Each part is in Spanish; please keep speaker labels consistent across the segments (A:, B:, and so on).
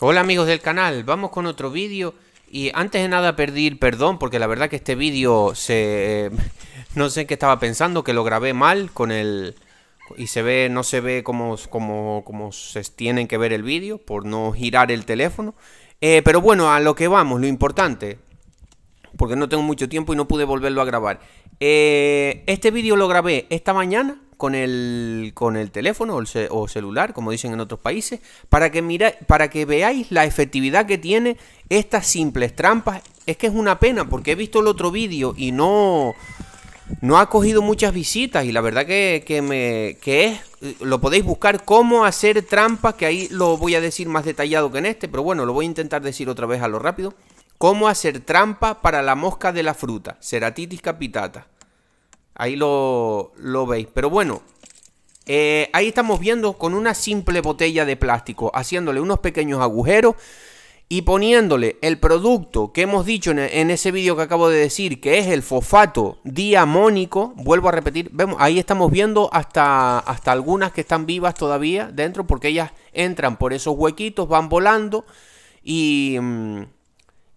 A: Hola amigos del canal, vamos con otro vídeo y antes de nada pedir perdón porque la verdad que este vídeo se... no sé qué estaba pensando, que lo grabé mal con el... y se ve, no se ve como, como, se tienen que ver el vídeo por no girar el teléfono. Eh, pero bueno, a lo que vamos, lo importante, porque no tengo mucho tiempo y no pude volverlo a grabar. Eh, este vídeo lo grabé esta mañana con el, con el teléfono o, celular, como dicen en otros países, para que, mira, para que veáis la efectividad que tiene estas simples trampas. Es que es una pena porque he visto el otro vídeo y no, no ha cogido muchas visitas y la verdad que, que, me, que es, lo podéis buscar cómo hacer trampas, que ahí lo voy a decir más detallado que en este, pero bueno, lo voy a intentar decir otra vez a lo rápido. Cómo hacer trampa para la mosca de la fruta, Ceratitis capitata. Ahí lo, veis. Pero bueno, eh, ahí estamos viendo con una simple botella de plástico, haciéndole unos pequeños agujeros y poniéndole el producto que hemos dicho en, ese vídeo que acabo de decir, que es el fosfato diamónico. Vuelvo a repetir, vemos, ahí estamos viendo hasta, hasta algunas que están vivas todavía dentro, porque ellas entran por esos huequitos, van volando y... Mm,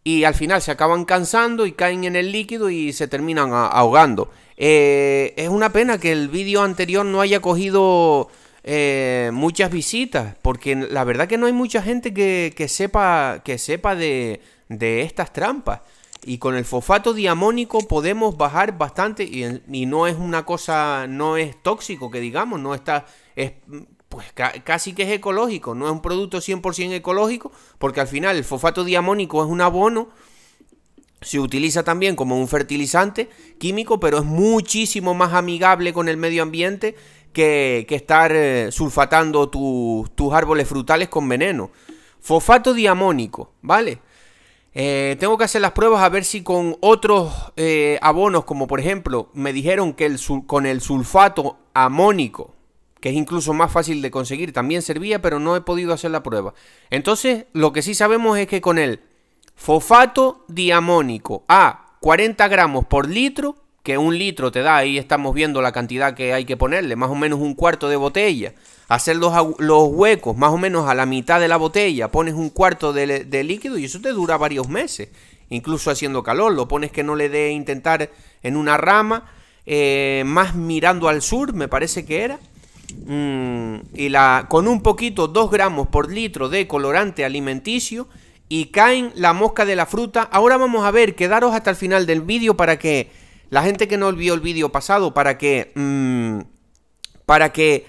A: y al final se acaban cansando y caen en el líquido y se terminan ahogando. Eh, es una pena que el vídeo anterior no haya cogido eh, muchas visitas, porque la verdad que no hay mucha gente que, sepa, que sepa de, estas trampas. Y con el fosfato diamónico podemos bajar bastante y, no es una cosa, no es tóxico que digamos, no está, pues casi que es ecológico, no es un producto 100% ecológico, porque al final el fosfato diamónico es un abono, se utiliza también como un fertilizante químico, pero es muchísimo más amigable con el medio ambiente que, estar eh, sulfatando tus árboles frutales con veneno. Fosfato diamónico, ¿vale? Eh, tengo que hacer las pruebas a ver si con otros eh, abonos, como por ejemplo, me dijeron que el, con el sulfato amónico, que es incluso más fácil de conseguir, también servía, pero no he podido hacer la prueba. Entonces, lo que sí sabemos es que con el fosfato diamónico a 40 gramos por litro, que un litro te da, ahí estamos viendo la cantidad que hay que ponerle, más o menos un cuarto de botella, hacer los, huecos más o menos a la mitad de la botella, pones un cuarto de, líquido y eso te dura varios meses, incluso haciendo calor, lo pones que no le dé intentar en una rama, eh, más mirando al sur, me parece que era. Mm, y la, con un poquito, 2 gramos por litro de colorante alimenticio y caen la mosca de la fruta. Ahora vamos a ver, quedaros hasta el final del vídeo para que la gente que no olvidó el vídeo pasado, para que, mm, para que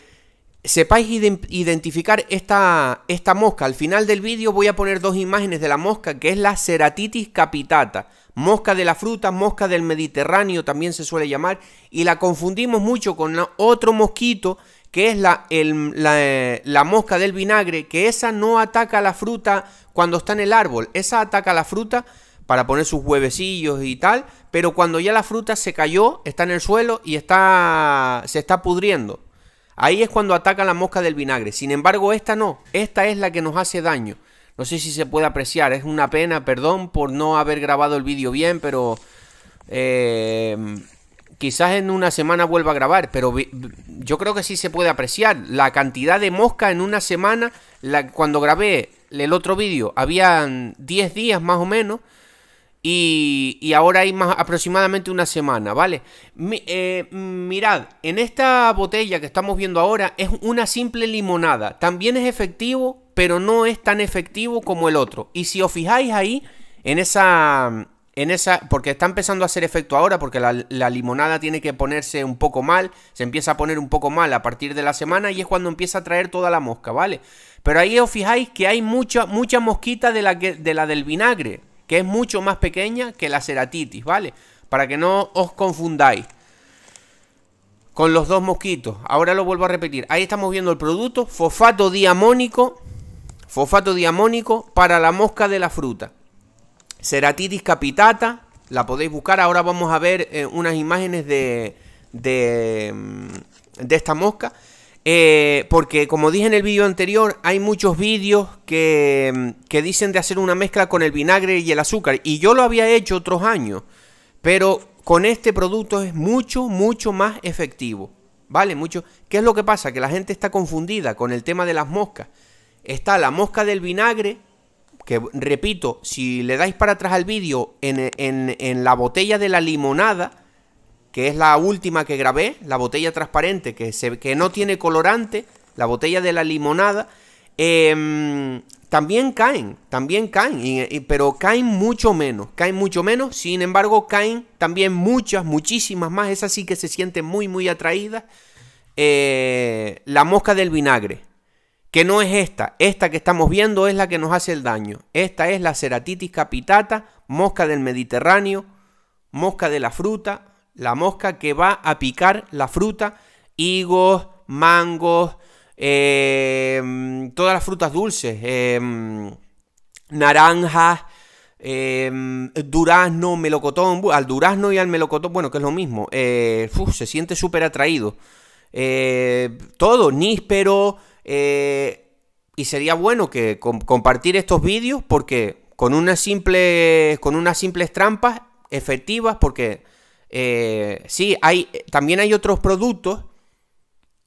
A: sepáis identificar esta, esta mosca. Al final del vídeo voy a poner dos imágenes de la mosca, que es la Ceratitis capitata. Mosca de la fruta, mosca del Mediterráneo también se suele llamar, y la confundimos mucho con otro mosquito que es la, la, mosca del vinagre, que esa no ataca la fruta cuando está en el árbol, esa ataca la fruta para poner sus huevecillos y tal, pero cuando ya la fruta se cayó, está en el suelo y está, se está pudriendo. Ahí es cuando ataca la mosca del vinagre. Sin embargo, esta no, esta es la que nos hace daño. No sé si se puede apreciar, es una pena, perdón por no haber grabado el vídeo bien, pero... Eh, quizás en una semana vuelva a grabar, pero yo creo que sí se puede apreciar la cantidad de mosca en una semana. cuando grabé el otro vídeo, había 10 días más o menos. Y, ahora hay más aproximadamente una semana, ¿vale? Eh, mirad, en esta botella que estamos viendo ahora es una simple limonada. También es efectivo, pero no es tan efectivo como el otro. Y si os fijáis ahí, en esa, en esa, porque está empezando a hacer efecto ahora, porque la, limonada tiene que ponerse un poco mal, se empieza a poner un poco mal a partir de la semana y es cuando empieza a traer toda la mosca, ¿vale? Pero ahí os fijáis que hay mucha, mucha mosquita de la, de la del vinagre, que es mucho más pequeña que la ceratitis, ¿vale? Para que no os confundáis con los dos mosquitos. Ahora lo vuelvo a repetir. Ahí estamos viendo el producto, fosfato diamónico, fosfato diamónico para la mosca de la fruta. Ceratitis capitata, la podéis buscar. Ahora vamos a ver eh, unas imágenes de, de, mm, esta mosca. Eh, porque como dije en el vídeo anterior, hay muchos vídeos que, mm, que, dicen de hacer una mezcla con el vinagre y el azúcar. Y yo lo había hecho otros años. Pero con este producto es mucho, mucho más efectivo. ¿Vale? Mucho. ¿Qué es lo que pasa? Que la gente está confundida con el tema de las moscas. Está la mosca del vinagre que repito, si le dais para atrás al vídeo en, la botella de la limonada, que es la última que grabé, la botella transparente que, se, que no tiene colorante, la botella de la limonada, em, también caen, también caen, pero caen mucho menos, caen mucho menos, sin embargo caen también muchas, muchísimas más, esas sí que se siente muy, muy atraída eh, la mosca del vinagre, que no es esta. Esta que estamos viendo es la que nos hace el daño. Esta es la ceratitis capitata, mosca del Mediterráneo, mosca de la fruta, la mosca que va a picar la fruta, higos, mangos, em, todas las frutas dulces, em, naranjas, em, durazno, melocotón, al durazno y al melocotón, bueno, que es lo mismo, eh, se siente súper atraído. Eh, todo, níspero, eh, y sería bueno que compartir estos vídeos porque con unas simples, con unas simples trampas efectivas, porque eh, sí, hay, también hay otros productos,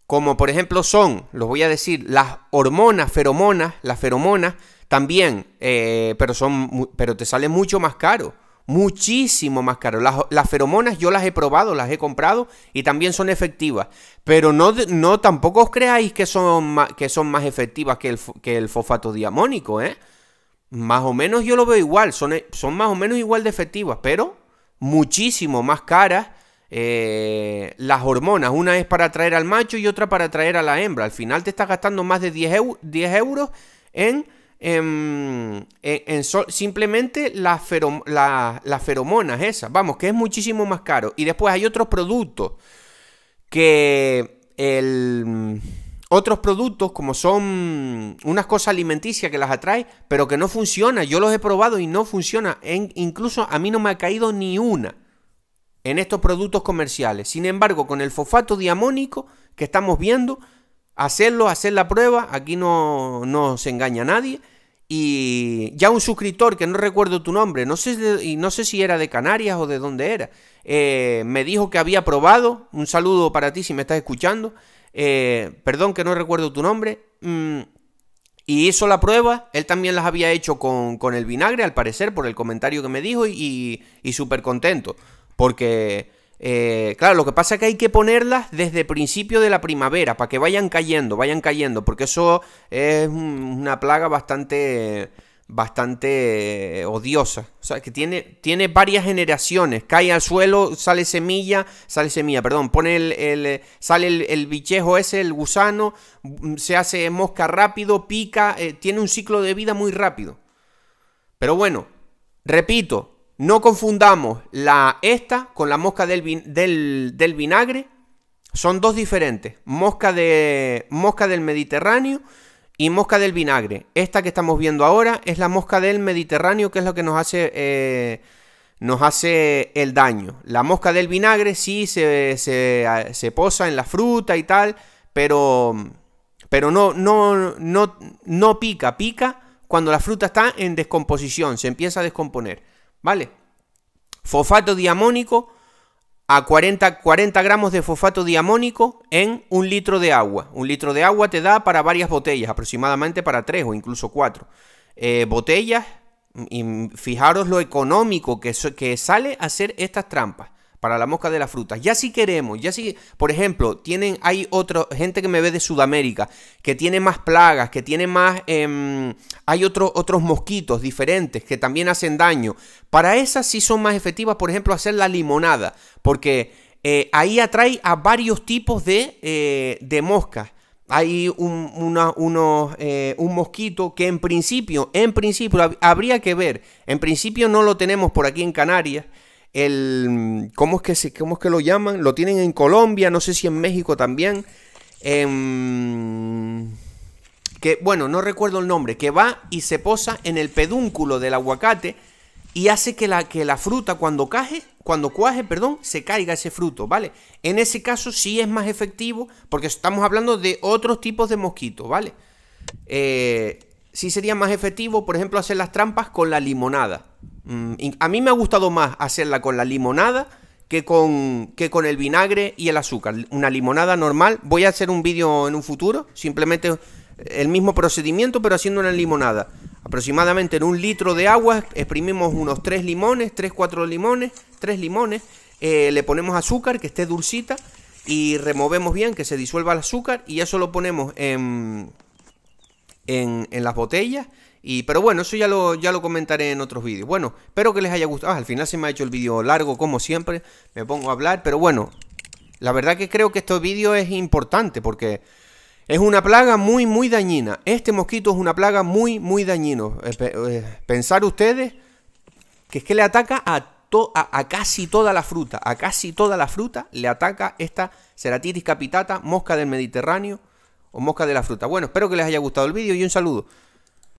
A: como por ejemplo son, los voy a decir, las hormonas, feromonas, las feromonas, también, eh, pero, son, pero te sale mucho más caro muchísimo más caro. Las, feromonas yo las he probado, las he comprado y también son efectivas. Pero no, no tampoco os creáis que son más, que son más efectivas que el, que el fosfato diamónico, ¿eh? Más o menos yo lo veo igual, son, eh, son más o menos igual de efectivas, pero muchísimo más caras eh, las hormonas. Una es para atraer al macho y otra para atraer a la hembra. Al final te estás gastando más de 10, 10 euros en Em, e, simplemente las, feromonas esas. Vamos, que es muchísimo más caro. Y después hay otros productos que otros productos como son unas cosas alimenticias que las atrae, pero que no funciona. Yo los he probado y no funciona. incluso a mí no me ha caído ni una en estos productos comerciales. Sin embargo, con el fosfato diamónico que estamos viendo, hacerlo, hacer la prueba, aquí no, se engaña nadie. Y ya un suscriptor, que no recuerdo tu nombre, no sé, y no sé si era de Canarias o de dónde era, eh, me dijo que había probado, un saludo para ti si me estás escuchando, eh, perdón que no recuerdo tu nombre, mm, y hizo la prueba, él también las había hecho con, con, el vinagre, al parecer, por el comentario que me dijo, y, y súper contento, porque eh, claro, lo que pasa es que hay que ponerlas desde principio de la primavera para que vayan cayendo, vayan cayendo, porque eso es una plaga bastante, bastante eh, odiosa. O sea, que tiene, tiene varias generaciones. Cae al suelo, sale semilla, sale semilla, perdón, pone el, eh, sale el, bichejo ese, el gusano, mm, se hace mosca rápido, pica, tiene un ciclo de vida muy rápido. Pero bueno, repito, no confundamos la esta con la mosca del, del, vinagre. Son dos diferentes. Mosca, de, mosca del Mediterráneo y mosca del vinagre. Esta que estamos viendo ahora es la mosca del Mediterráneo, que es lo que nos hace, eh, nos hace el daño. La mosca del vinagre sí se, se posa en la fruta y tal, pero, pero no, no, no, no pica. Pica cuando la fruta está en descomposición, se empieza a descomponer. ¿Vale? Fosfato diamónico a 40, 40 gramos de fosfato diamónico en un litro de agua. Un litro de agua te da para varias botellas, aproximadamente para tres o incluso cuatro. Eh, botellas, mm, y fijaros lo económico que, que sale hacer estas trampas para la mosca de las frutas. Ya si queremos, ya si, por ejemplo, tienen, hay otra gente que me ve de Sudamérica, que tiene más plagas, que tiene más, em, hay otros otros mosquitos diferentes que también hacen daño. Para esas sí son más efectivas, por ejemplo, hacer la limonada, porque eh, ahí atrae a varios tipos de, eh, de moscas. Hay un, eh, un mosquito que en principio, en principio, habría que ver, en principio no lo tenemos por aquí en Canarias, el, ¿cómo es que, que lo llaman? Lo tienen en Colombia, no sé si en México también. Em, que, bueno, no recuerdo el nombre, que va y se posa en el pedúnculo del aguacate y hace que la, que la fruta cuando caje, cuando cuaje, perdón, se caiga ese fruto, ¿vale? En ese caso sí es más efectivo porque estamos hablando de otros tipos de mosquitos, ¿vale? Eh, sí sería más efectivo, por ejemplo, hacer las trampas con la limonada, Mm, a mí me ha gustado más hacerla con la limonada que con, que con el vinagre y el azúcar. Una limonada normal. Voy a hacer un vídeo en un futuro. Simplemente eh, el mismo procedimiento, pero haciendo una limonada. Aproximadamente en un litro de agua exprimimos unos 3 limones, 3-4 limones, 3 limones. Eh, le ponemos azúcar, que esté dulcita. Y removemos bien, que se disuelva el azúcar. Y eso lo ponemos en en, las botellas. Y, pero bueno, eso ya lo, ya lo comentaré en otros vídeos. Bueno, espero que les haya gustado. Ah, al final se me ha hecho el vídeo largo como siempre. Me pongo a hablar, pero bueno. La verdad que creo que este vídeo es importante porque es una plaga muy, muy dañina. Este mosquito es una plaga muy, muy dañino. Eh, eh, pensar ustedes que es que le ataca a, a, casi toda la fruta. A casi toda la fruta le ataca esta Ceratitis capitata, mosca del Mediterráneo o mosca de la fruta. Bueno, espero que les haya gustado el vídeo y un saludo.